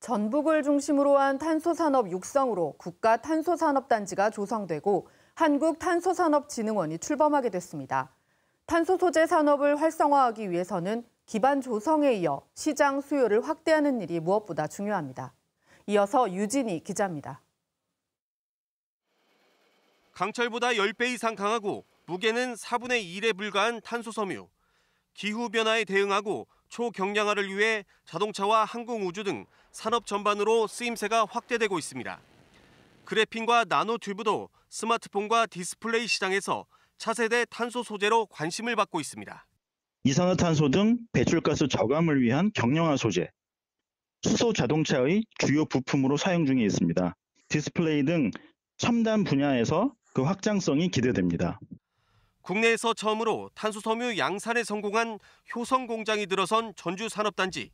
전북을 중심으로 한 탄소산업 육성으로 국가 탄소산업단지가 조성되고 한국탄소산업진흥원이 출범하게 됐습니다. 탄소 소재 산업을 활성화하기 위해서는 기반 조성에 이어 시장 수요를 확대하는 일이 무엇보다 중요합니다. 이어서 유진희 기자입니다. 강철보다 10배 이상 강하고 무게는 4분의 1에 불과한 탄소 섬유. 기후 변화에 대응하고 초경량화를 위해 자동차와 항공우주 등 산업 전반으로 쓰임새가 확대되고 있습니다. 그래핀과 나노튜브도 스마트폰과 디스플레이 시장에서 차세대 탄소 소재로 관심을 받고 있습니다. 이산화탄소 등 배출가스 저감을 위한 경량화 소재, 수소 자동차의 주요 부품으로 사용 중에 있습니다. 디스플레이 등 첨단 분야에서 그 확장성이 기대됩니다. 국내에서 처음으로 탄소섬유 양산에 성공한 효성 공장이 들어선 전주 산업단지.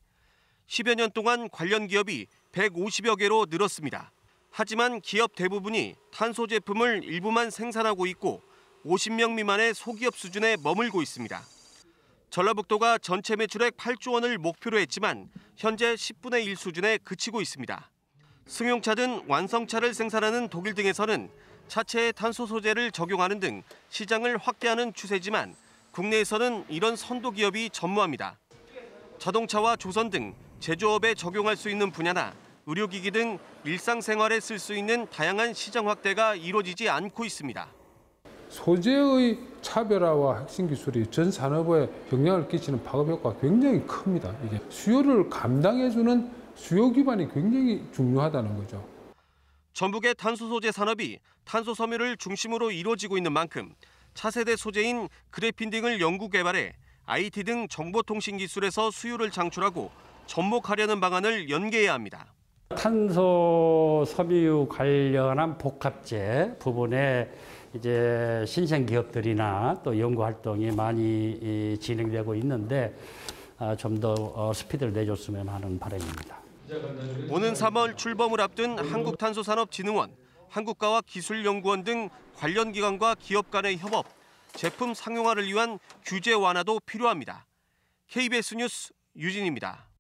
10여 년 동안 관련 기업이 150여 개로 늘었습니다. 하지만 기업 대부분이 탄소 제품을 일부만 생산하고 있고 50명 미만의 소기업 수준에 머물고 있습니다. 전라북도가 전체 매출액 8조 원을 목표로 했지만 현재 10분의 1 수준에 그치고 있습니다. 승용차 등 완성차를 생산하는 독일 등에서는 차체에 탄소 소재를 적용하는 등 시장을 확대하는 추세지만 국내에서는 이런 선도 기업이 전무합니다. 자동차와 조선 등 제조업에 적용할 수 있는 분야나 의료기기 등 일상생활에 쓸 수 있는 다양한 시장 확대가 이루어지지 않고 있습니다. 소재의 차별화와 핵심 기술이 전 산업에 영향을 끼치는 파급 효과가 굉장히 큽니다. 이게 수요를 감당해주는 수요 기반이 굉장히 중요하다는 거죠. 전북의 탄소 소재 산업이 탄소 섬유를 중심으로 이루어지고 있는 만큼 차세대 소재인 그래핀 등을 연구 개발해 IT 등 정보통신 기술에서 수요를 창출하고 접목하려는 방안을 연계해야 합니다. 탄소 섬유 관련한 복합재 부분에 이제 신생 기업들이나 또 연구 활동이 많이 진행되고 있는데 아, 좀더 어, 스피드를 내줬으면 하는 바람입니다. 오는 3월 출범을 앞둔 한국탄소산업진흥원, 한국과와 기술연구원 등 관련 기관과 기업 간의 협업, 제품 상용화를 위한 규제 완화도 필요합니다. KBS 뉴스 유진입니다.